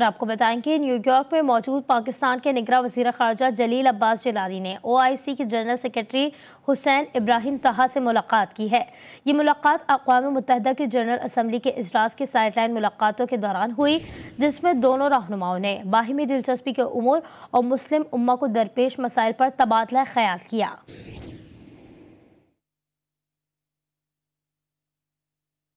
और आपको बताएं कि न्यूयॉर्क में मौजूद पाकिस्तान के निगरा वजीर खारजा जलील अब्बास जलाली ने ओ आई सी के जनरल सेक्रेटरी हुसैन इब्राहिम तहा से मुलाकात की है ये मुलाकात अकवा मुतहदा की जनरल असम्बली के अजलास की साइडलाइन मुलाकातों के दौरान हुई जिसमें दोनों रहनुमाओं ने बाहिमी दिलचस्पी के उमूर और मुस्लिम उम्मा को दरपेश मसाइल पर तबादला ख्याल किया